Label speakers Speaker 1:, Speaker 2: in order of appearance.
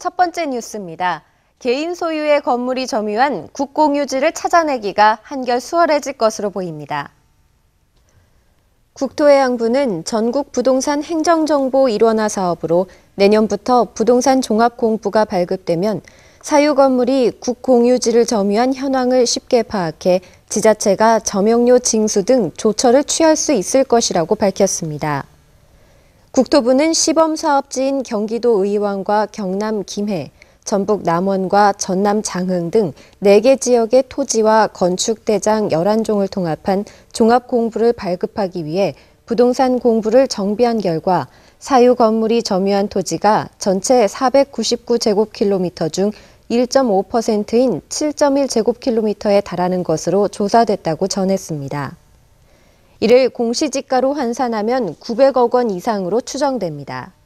Speaker 1: 첫 번째 뉴스입니다. 개인 소유의 건물이 점유한 국공유지를 찾아내기가 한결 수월해질 것으로 보입니다. 국토해양부는 전국 부동산 행정정보 일원화 사업으로 내년부터 부동산 종합공부가 발급되면 사유 건물이 국공유지를 점유한 현황을 쉽게 파악해 지자체가 점용료 징수 등 조처를 취할 수 있을 것이라고 밝혔습니다. 국토부는 시범 사업지인 경기도 의왕과 경남 김해, 전북 남원과 전남 장흥 등 4개 지역의 토지와 건축대장 11종을 통합한 종합공부를 발급하기 위해 부동산 공부를 정비한 결과 사유 건물이 점유한 토지가 전체 499제곱킬로미터 중 1.5%인 7.1제곱킬로미터에 달하는 것으로 조사됐다고 전했습니다. 이를 공시지가로 환산하면 900억 원 이상으로 추정됩니다.